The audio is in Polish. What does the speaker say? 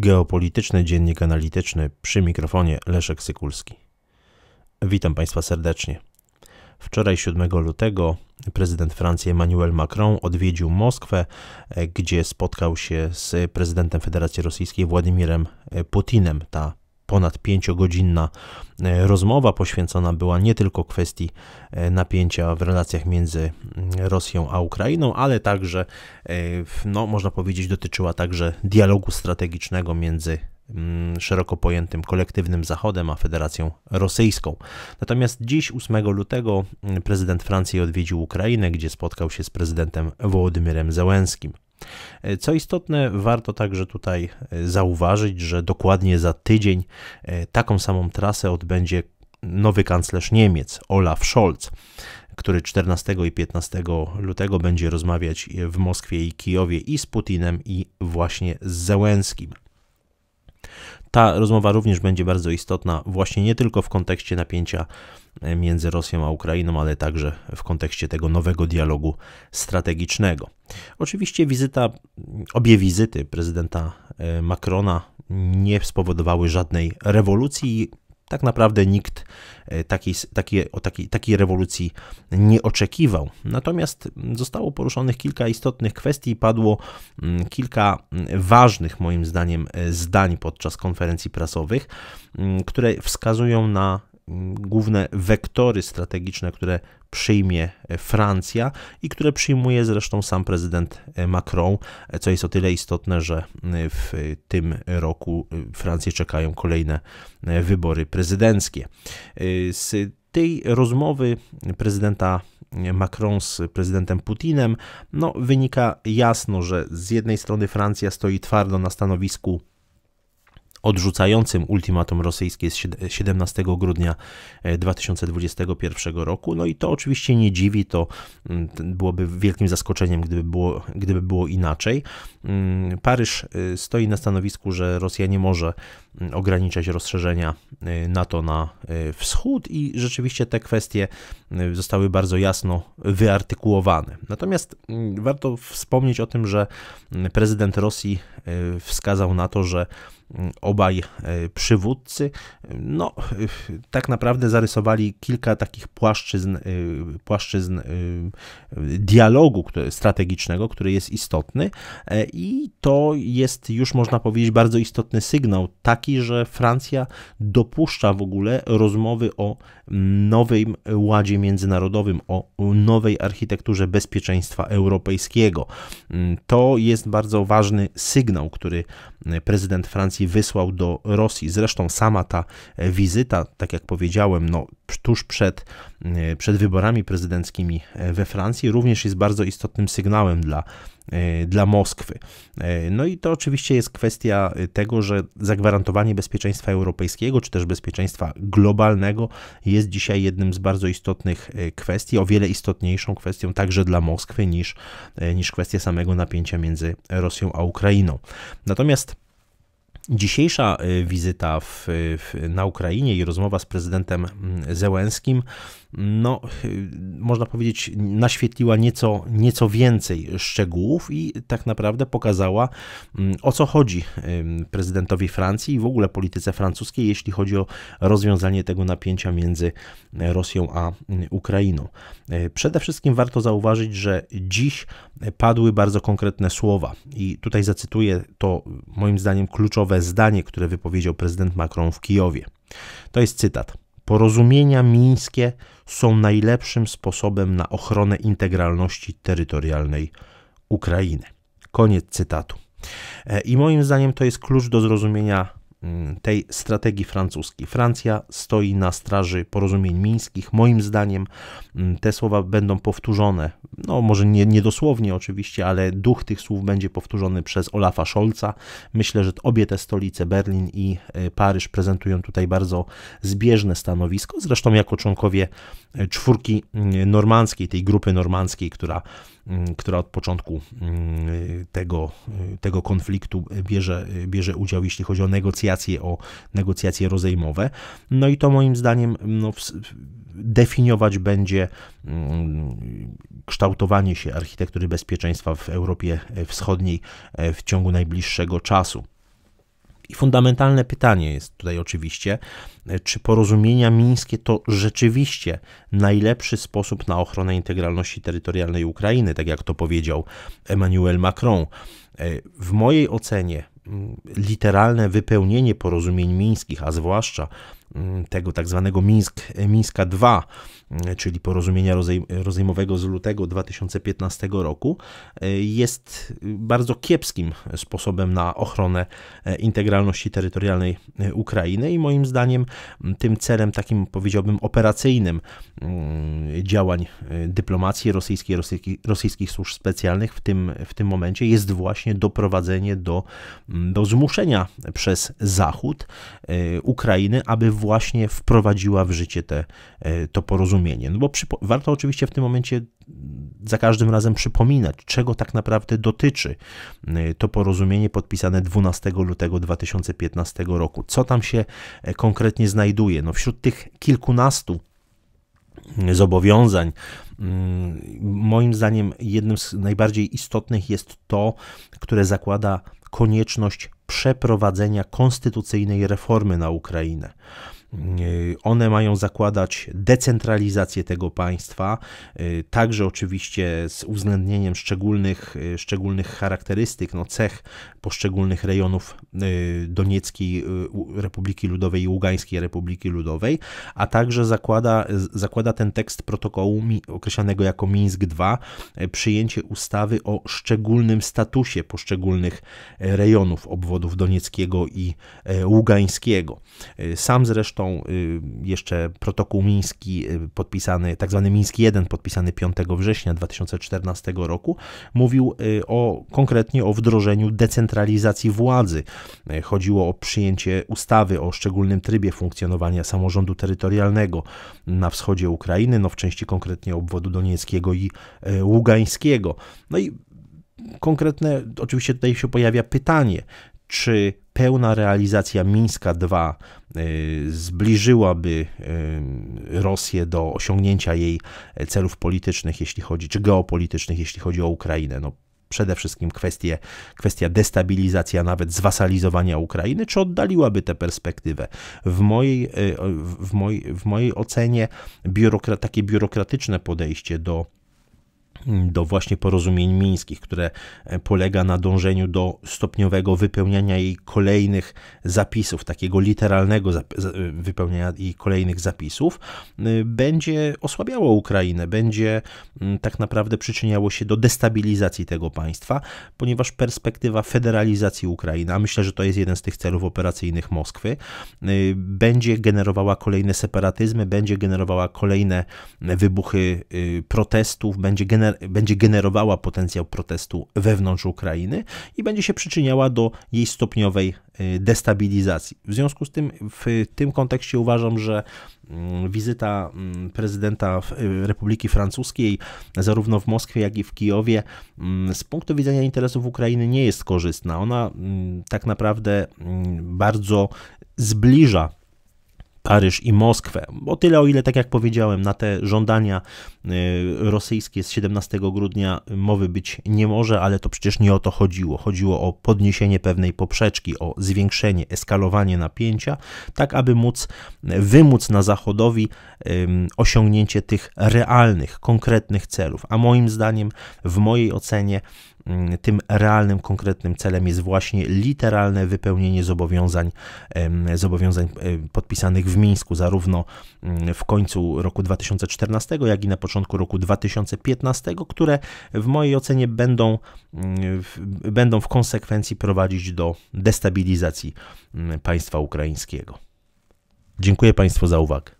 Geopolityczny Dziennik Analityczny przy mikrofonie Leszek Sykulski. Witam Państwa serdecznie. Wczoraj 7 lutego prezydent Francji Emmanuel Macron odwiedził Moskwę, gdzie spotkał się z prezydentem Federacji Rosyjskiej Władimirem Putinem. Ta ponad pięciogodzinna e, rozmowa poświęcona była nie tylko kwestii e, napięcia w relacjach między mm, Rosją a Ukrainą, ale także, e, no, można powiedzieć, dotyczyła także dialogu strategicznego między mm, szeroko pojętym kolektywnym Zachodem, a Federacją Rosyjską. Natomiast dziś, 8 lutego, mm, prezydent Francji odwiedził Ukrainę, gdzie spotkał się z prezydentem Wołodymyrem Zełenskim. E, co istotne, warto także tutaj e, zauważyć, że dokładnie za tydzień e, taką samą trasę odbędzie nowy kanclerz Niemiec Olaf Scholz, który 14 i 15 lutego będzie rozmawiać w Moskwie i Kijowie i z Putinem i właśnie z Zełenskim. Ta rozmowa również będzie bardzo istotna właśnie nie tylko w kontekście napięcia między Rosją a Ukrainą, ale także w kontekście tego nowego dialogu strategicznego. Oczywiście wizyta, obie wizyty prezydenta e, Macrona nie spowodowały żadnej rewolucji tak naprawdę nikt e, takiej, takiej, o takiej, takiej rewolucji nie oczekiwał. Natomiast zostało poruszonych kilka istotnych kwestii i padło mm, kilka mm, ważnych, moim zdaniem, e, zdań podczas konferencji prasowych, mm, które wskazują na Mm, główne wektory strategiczne, które przyjmie e, Francja i które przyjmuje zresztą sam prezydent e, Macron, e, co jest o tyle istotne, że mm, w tym roku Francję czekają kolejne wybory prezydenckie. Z tej rozmowy prezydenta Macron z prezydentem Putinem no, wynika jasno, że z jednej strony Francja stoi twardo na stanowisku odrzucającym ultimatum rosyjskie z 17 grudnia 2021 e, roku. No i to oczywiście nie dziwi, to mm, byłoby wielkim zaskoczeniem, gdyby było, gdyby było inaczej. Mm, Paryż e, stoi na stanowisku, że Rosja nie może ograniczać rozszerzenia y, NATO na y, wschód i rzeczywiście te kwestie y, zostały bardzo jasno wyartykułowane. Natomiast mm, warto wspomnieć o tym, że mm, prezydent Rosji wskazał na to, że mm, obaj przywódcy, no tak naprawdę zarysowali kilka takich płaszczyzn, płaszczyzn dialogu strategicznego, który jest istotny i to jest już można powiedzieć bardzo istotny sygnał, taki taki, że Francja dopuszcza w ogóle rozmowy o nowym ładzie międzynarodowym, o nowej architekturze bezpieczeństwa europejskiego. Mm, to jest bardzo ważny sygnał, który mm, prezydent Francji wysłał do Rosji. Zresztą sama ta e, wizyta, tak jak powiedziałem, no, tuż przed, mm, przed wyborami prezydenckimi e, we Francji, również jest bardzo istotnym sygnałem dla E, dla Moskwy. E, no i to oczywiście jest kwestia e, tego, że zagwarantowanie bezpieczeństwa europejskiego, czy też bezpieczeństwa globalnego jest dzisiaj jednym z bardzo istotnych kwestii, o wiele istotniejszą kwestią także dla Moskwy niż, niż kwestia samego napięcia między Rosją a Ukrainą. Natomiast Dzisiejsza y, wizyta w, w, na Ukrainie i rozmowa z prezydentem mm, Zełęskim, no, y, można powiedzieć, naświetliła nieco, nieco więcej szczegółów i tak naprawdę pokazała, mm, o co chodzi prezydentowi Francji i w ogóle polityce francuskiej, jeśli chodzi o rozwiązanie tego napięcia między Rosją a mm, Ukrainą. Y, przede wszystkim warto zauważyć, że dziś padły bardzo konkretne słowa, i tutaj zacytuję to moim zdaniem kluczowe zdanie, które wypowiedział prezydent Macron w Kijowie. To jest cytat. Porozumienia mińskie są najlepszym sposobem na ochronę integralności terytorialnej Ukrainy. Koniec cytatu. E, I moim zdaniem to jest klucz do zrozumienia Mm, tej strategii francuskiej. Francja stoi na straży porozumień mińskich. Moim zdaniem mm, te słowa będą powtórzone, no może nie, nie dosłownie oczywiście, ale duch tych słów będzie powtórzony przez Olafa Scholza. Myślę, że obie te stolice, Berlin i e, Paryż, prezentują tutaj bardzo zbieżne stanowisko. Zresztą jako członkowie e, czwórki mm, normandzkiej, tej grupy normandzkiej, która, która od początku tego, e, tego konfliktu bierze, bierze udział, jeśli chodzi o negocjacje negocjacje o negocjacje rozejmowe. No i to moim zdaniem no, definiować będzie mm, kształtowanie się architektury bezpieczeństwa w Europie e, Wschodniej e, w ciągu najbliższego czasu. I fundamentalne pytanie jest tutaj oczywiście, e, czy porozumienia mińskie to rzeczywiście najlepszy sposób na ochronę integralności terytorialnej Ukrainy, tak jak to powiedział Emmanuel Macron. W mojej ocenie literalne wypełnienie porozumień mińskich, a zwłaszcza Mm, tego tak zwanego Mińsk, Mińska 2, mm, czyli porozumienia rozejm rozejmowego z lutego 2015 roku, e, jest bardzo kiepskim sposobem na ochronę e, integralności terytorialnej e, Ukrainy i moim zdaniem tym celem takim powiedziałbym operacyjnym mm, działań dyplomacji rosyjskiej, rosyjskich, rosyjskich służb specjalnych w tym, w tym momencie jest właśnie doprowadzenie do, do zmuszenia przez Zachód Ukrainy, aby w właśnie wprowadziła w życie te, e, to porozumienie. No bo warto oczywiście w tym momencie za każdym razem przypominać, czego tak naprawdę dotyczy e, to porozumienie podpisane 12 lutego 2015 roku. Co tam się e, konkretnie znajduje? No wśród tych kilkunastu mm, zobowiązań. Mm, moim zdaniem jednym z najbardziej istotnych jest to, które zakłada konieczność przeprowadzenia konstytucyjnej reformy na Ukrainę. E, one mają zakładać decentralizację tego państwa, e, także oczywiście z uwzględnieniem szczególnych, e, szczególnych charakterystyk, no cech poszczególnych rejonów Donieckiej Republiki Ludowej i Ługańskiej Republiki Ludowej, a także zakłada, zakłada ten tekst protokołu określanego jako Mińsk II przyjęcie ustawy o szczególnym statusie poszczególnych rejonów obwodów Donieckiego i Ługańskiego. Sam zresztą zresztą y, jeszcze protokół miński y, podpisany, tak zwany Miński 1 podpisany 5 września 2014 roku, mówił y, o, konkretnie o wdrożeniu decentralizacji władzy. Chodziło o przyjęcie ustawy o szczególnym trybie funkcjonowania samorządu terytorialnego na wschodzie Ukrainy, no w części konkretnie obwodu donieckiego i ługańskiego. No i konkretne, oczywiście tutaj się pojawia pytanie, czy pełna realizacja Mińska II y, zbliżyłaby y, Rosję do osiągnięcia jej celów politycznych, jeśli chodzi, czy geopolitycznych, jeśli chodzi o Ukrainę. No, przede wszystkim kwestie, kwestia a nawet zwasalizowania Ukrainy, czy oddaliłaby tę perspektywę? W mojej, y, w mojej, w mojej ocenie biurokra takie biurokratyczne podejście do do właśnie porozumień mińskich, które e, polega na dążeniu do stopniowego wypełniania jej kolejnych zapisów, takiego literalnego wypełniania jej kolejnych zapisów, e, będzie osłabiało Ukrainę, będzie tak naprawdę przyczyniało się do destabilizacji tego państwa, ponieważ perspektywa federalizacji Ukrainy, a myślę, że to jest jeden z tych celów operacyjnych Moskwy, e, będzie generowała kolejne separatyzmy, będzie generowała kolejne wybuchy y, protestów, będzie gener będzie generowała potencjał protestu wewnątrz Ukrainy i będzie się przyczyniała do jej stopniowej y, destabilizacji. W związku z tym, w tym kontekście uważam, że mm, wizyta mm, prezydenta y, Republiki Francuskiej zarówno w Moskwie, jak i w Kijowie mm, z punktu widzenia interesów Ukrainy nie jest korzystna. Ona tak naprawdę bardzo zbliża Paryż i Moskwę. O tyle, o ile, tak jak powiedziałem, na te żądania y, rosyjskie z 17 grudnia mowy być nie może, ale to przecież nie o to chodziło. Chodziło o podniesienie pewnej poprzeczki, o zwiększenie, eskalowanie napięcia, tak aby móc wymóc na Zachodowi osiągnięcie tych realnych, konkretnych celów. A moim zdaniem, w mojej ocenie, Mm, tym realnym, konkretnym celem jest właśnie literalne wypełnienie zobowiązań, zobowiązań e, podpisanych w Mińsku, zarówno mm, w końcu roku 2014, jak i na początku roku 2015, które w mojej ocenie będą, mm, będą w konsekwencji prowadzić do destabilizacji państwa ukraińskiego. Dziękuję Państwu za uwagę.